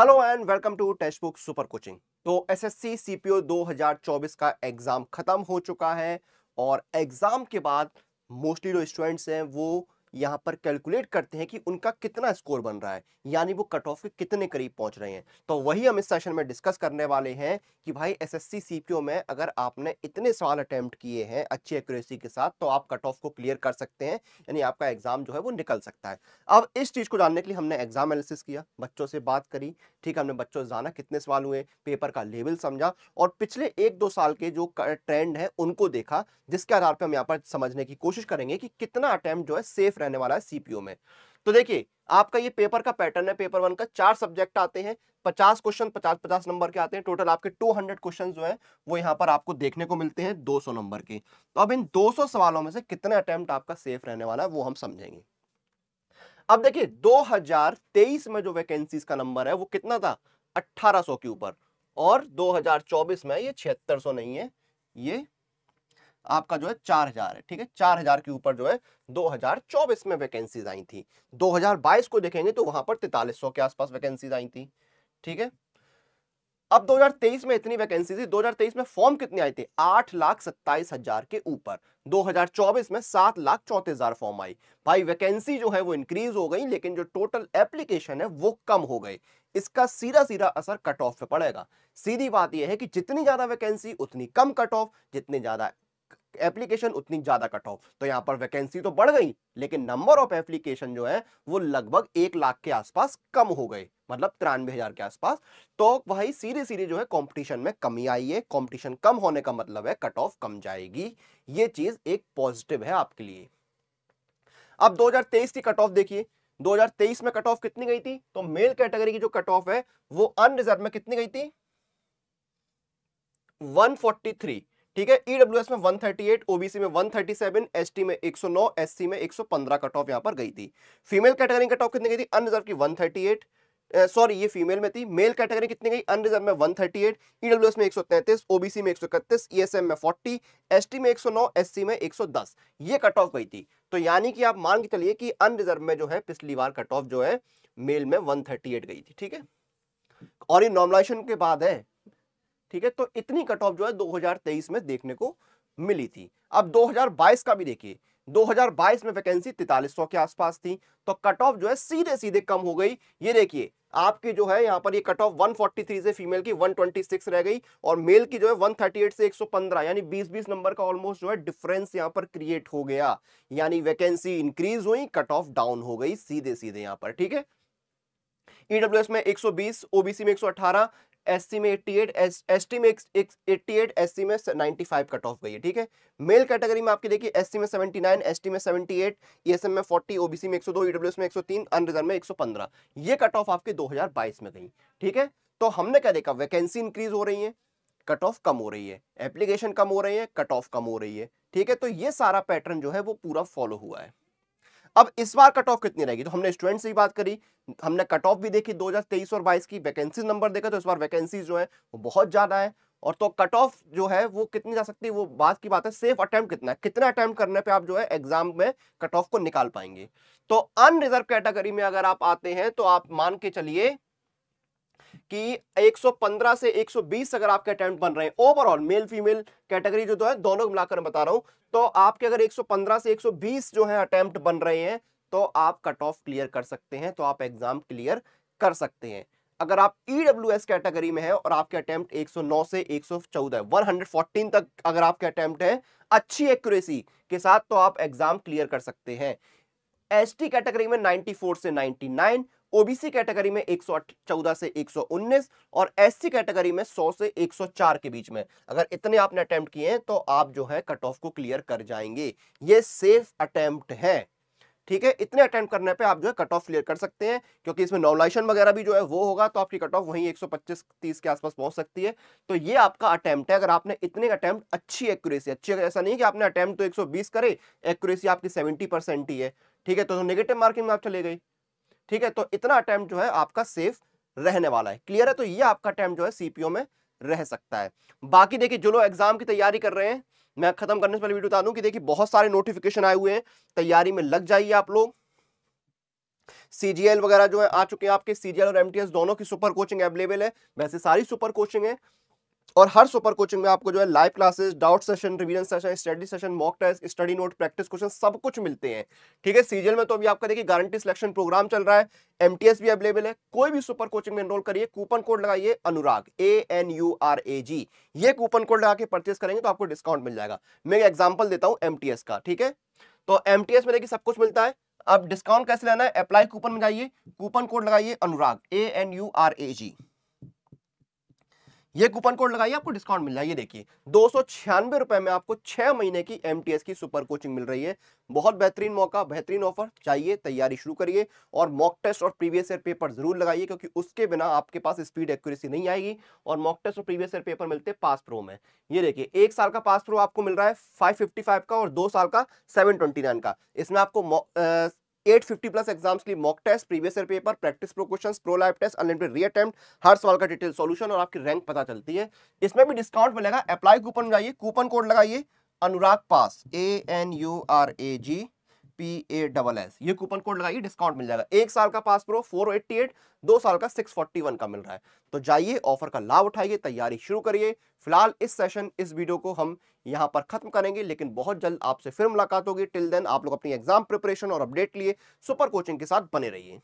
hello and welcome to Testbook super coaching तो SSC CPO 2024 का exam ख़त्म हो चुका है और एग्ज़ाम के बाद मोस्टली जो स्टूडेंट्स हैं वो यहाँ पर कैलकुलेट करते हैं कि उनका कितना स्कोर बन रहा है यानी वो कट ऑफ के कितने करीब पहुंच रहे हैं तो वही हम इस सेशन में डिस्कस करने वाले हैं कि भाई एसएससी सीपीओ में अगर आपने इतने सवाल अटैम्प्ट किए हैं अच्छी एक्यूरेसी के साथ तो आप कट ऑफ को क्लियर कर सकते हैं यानी आपका एग्जाम जो है वो निकल सकता है अब इस चीज़ को जानने के लिए हमने एग्जाम एनालिसिस किया बच्चों से बात करी ठीक है हमने बच्चों जाना कितने सवाल हुए पेपर का लेवल समझा और पिछले एक दो साल के जो ट्रेंड है उनको देखा जिसके आधार पर हम यहाँ पर समझने की कोशिश करेंगे कि कितना अटैम्प्ट जो है सेफ रहने वाला है सीपीओ में तो देखिए आपका ये पेपर का पैटर्न है पेपर वन का चार सब्जेक्ट आते हैं पचास क्वेश्चन पचास पचास नंबर के आते हैं टोटल आपके टू हंड्रेड क्वेश्चन जो है वो यहाँ पर आपको देखने को मिलते हैं दो सौ नंबर के तो अब इन दो सौ सवालों में से कितने अटैम्प्ट आपका सेफ रहने वाला है वो हम समझेंगे अब देखिए 2023 में जो वैकेंसीज का नंबर है वो कितना था 1800 के ऊपर और 2024 में ये 7600 नहीं है ये आपका जो है 4000 है ठीक है 4000 के ऊपर जो है 2024 में वैकेंसीज आई थी 2022 को देखेंगे तो वहां पर सौ के आसपास वैकेंसीज आई थी ठीक है अब 2023 में इतनी वैकेंसी थी 2023 में फॉर्म कितने आए थे आठ लाख सत्ताईस हजार के ऊपर 2024 में सात लाख चौंतीस हजार फॉर्म आई भाई वैकेंसी जो है वो इंक्रीज हो गई लेकिन जो टोटल एप्लीकेशन है वो कम हो गए इसका सीधा सीधा असर कट ऑफ पे पड़ेगा सीधी बात यह है कि जितनी ज्यादा वैकेंसी उतनी कम कट ऑफ जितनी ज्यादा एप्लीकेशन उतनी ज्यादा कट ऑफ तो यहाँ पर वैकेंसी तो बढ़ गई लेकिन नंबर ऑफ एप्लीकेशन जो है वो लगभग एक लाख के आसपास कम हो गए मतलब तिरानवे हजार के आसपास तो भाई सीधे सीधे जो है कंपटीशन में कमी आई है कंपटीशन कम होने का मतलब है कट ऑफ कम जाएगी ये चीज एक पॉजिटिव है आपके लिए अब 2023 की कट ऑफ देखिए 2023 में कट ऑफ कितनी गई थी तो मेल कैटेगरी की जो कट ऑफ है वो अनरिजर्व में कितनी गई थी ठीक है ईडब्ल्यूएस e में 138 ओबीसी में 137 एसटी में 109 एससी में 115 कट ऑफ यहां पर गई थी फीमेल कैटेगरी कट ऑफ कितनी गई थी अनरिजर्व की 138 सॉरी ये फीमेल में थी मेल कैटेगरी कितनी गई अनरिजर्व में 138 ईडब्ल्यूएस e में 133 ओबीसी में 131 ईएसएम e में 40 एसटी में 109 एससी में 110 ये कट ऑफ गई थी तो यानी कि आप मान के चलिए कि अनरिजर्व में जो है पिछली बार कट ऑफ जो है मेल में एट गई थी ठीक है और ये नॉर्मलाइजेशन के बाद है ठीक है तो इतनी कट ऑफ जो है 2023 में देखने को मिली थी अब 2022 का भी देखिए 2022 में वैकेंसी तैतालीस के आसपास थी तो कट ऑफ जो है सीधे सीधे कम हो गई ये देखिए आपकी जो है यहाँ पर ये कट ऑफ 143 से फीमेल की 126 रह गई और मेल की जो है 138 से 115 यानी 20-20 नंबर का ऑलमोस्ट जो है डिफरेंस यहाँ पर क्रिएट हो गया यानी वैकेंसी इंक्रीज हुई कट ऑफ डाउन हो गई सीधे सीधे यहाँ पर ठीक है ईडब्ल्यूएस e में 120 ओबीसी में एस सी में 88 एसटी में 88 एससी में फाइव कट ऑफ गई है ठीक है मेल कैटेगरी में आपकी देखिए एस सी में सेवेंटी एस टी में seventy eight E S M में 40 ओबीसी में एक सौ दो 102 e ईडब्ल्यूएस में 103 अनरिजर्व में 115 ये कट ऑफ आपके दो हजार बाईस में गई ठीक है तो हमने क्या देखा वैकेंसी इंक्रीज हो रही है कट ऑफ कम हो रही है एप्लीकेशन कम हो रही है कट ऑफ कम हो रही है ठीक है तो ये सारा पैटर्न जो है वो पूरा फॉलो हुआ है अब इस बार कट ऑफ कितनी रहेगी तो हमने स्टूडेंट से बात करी हमने कट ऑफ भी देखी 2023 और 22 की वैकेंसी नंबर देखा तो इस बार वैकेंसी जो है वो बहुत ज़्यादा है और तो कट ऑफ जो है वो कितनी जा सकती है वो बात की बात है सेफ अटैम्प्ट कितना है कितना अटैम्प्ट करने पे आप जो है एग्जाम में कट ऑफ को निकाल पाएंगे तो अनरिजर्व कैटेगरी में अगर आप आते हैं तो आप मान के चलिए कि 115 से 120 अगर आपके अटेम्प्ट बन रहे हैं ओवरऑल मेल फीमेल कैटेगरी जो तो है दोनों को मिलाकर बता रहा हूं तो आपके अगर 115 से 120 जो है अटेम्प्ट बन रहे हैं तो आप कट ऑफ क्लियर कर सकते हैं तो आप एग्जाम क्लियर कर सकते हैं अगर आप ई e कैटेगरी में है और आपके अटैम्प्ट 109 से 114 114 तक अगर आपके अटैम्प्ट है अच्छी एक्यूरेसी के साथ तो आप एग्जाम क्लियर कर सकते हैं एसटी कैटेगरी में 94 से 99 ओबीसी कैटेगरी में 114 से 119 और एससी कैटेगरी में 100 से 104 के बीच में अगर इतने आपने अटेम्प्ट किए हैं तो आप जो है कट ऑफ को क्लियर कर जाएंगे ये सेफ अटेम्प्ट है ठीक है इतने अटेम्प्ट करने पे आप जो है कट ऑफ क्लियर कर सकते हैं क्योंकि इसमें नॉवलाइशन वगैरह भी जो है वो होगा तो आपकी कट ऑफ वहीं 125 30 के आसपास पहुंच सकती है तो ये आपका अटेम्प्ट है अगर आपने इतने अटेम्प्ट अच्छी एक्यूरेसी अच्छी ऐसा नहीं कि आपने अटेम्प्ट तो 120 करे एक्यूरेसी आपकी सेवेंटी ही है ठीक है तो, तो नेगेटिव मार्किंग में आप चले गई ठीक है तो इतना अटैम्प जो है आपका सेफ रहने वाला है क्लियर है तो ये आपका अटैम्प जो है सीपीओ में रह सकता है बाकी देखिए जो लोग एग्जाम की तैयारी कर रहे हैं मैं खत्म करने से पहले वीडियो बता दूं कि देखिए बहुत सारे नोटिफिकेशन आए हुए हैं तैयारी में लग जाइए आप लोग सीजीएल वगैरह जो है आ चुके हैं आपके सीजीएल और एमटीएस दोनों की सुपर कोचिंग अवेलेबल है वैसे सारी सुपर कोचिंग है और हर सुपर कोचिंग में आपको जो है live classes doubt session revision session study session mock test study note practice question सब कुछ मिलते हैं ठीक है सीजन में तो अभी आपका देखिए गारंटी सिलेक्शन प्रोग्राम चल रहा है एमटीएस भी अवेलेबल है कोई भी सुपर कोचिंग में एनरोल करिए कूपन कोड लगाइए Anurag A N U R A G ये कूपन कोड लगा के परचेस करेंगे तो आपको डिस्काउंट मिल जाएगा मैं एक एग्जाम्पल देता हूँ एम का ठीक है तो एम में देखिए सब कुछ मिलता है अब डिस्काउंट कैसे लेना है अप्लाई कूपन में जाइए कूपन कोड लगाइए Anurag A N U R A G ये कूपन कोड लगाइए आपको डिस्काउंट मिल जाएगा देखिए दो रुपए में आपको छह महीने की एम की सुपर कोचिंग मिल रही है बहुत बेहतरीन मौका बेहतरीन ऑफर चाहिए तैयारी शुरू करिए और मॉक टेस्ट और प्रीवियस ईयर पेपर जरूर लगाइए क्योंकि उसके बिना आपके पास स्पीड एक्यूरेसी नहीं आएगी और मॉक टेस्ट और प्रीवियस ईयर पेपर मिलते पास प्रो में ये देखिए एक साल का पास प्रो आपको मिल रहा है फाइव का और दो साल का सेवन का इसमें आपको 850 प्लस एग्जाम्स के लिए mock test previous year paper practice pro questions pro live test unlimited reattempt हर सवाल का डिटेल सॉल्यूशन और आपकी रैंक पता चलती है इसमें भी डिस्काउंट मिलेगा अप्लाई कूपन जाइए कूपन कोड लगाइए Anurag pass A N U R A G P A double S ये कूपन कोड लगाइए डिस्काउंट मिल जाएगा एक साल का पास प्रो 488 दो साल का 641 का मिल रहा है तो जाइए ऑफर का लाभ उठाइए तैयारी शुरू करिए फिलहाल इस सेशन इस वीडियो को हम यहाँ पर खत्म करेंगे लेकिन बहुत जल्द आपसे फिर मुलाकात होगी टिल देन आप लोग अपनी एग्जाम प्रिपरेशन और अपडेट लिए सुपर कोचिंग के साथ बने रहिए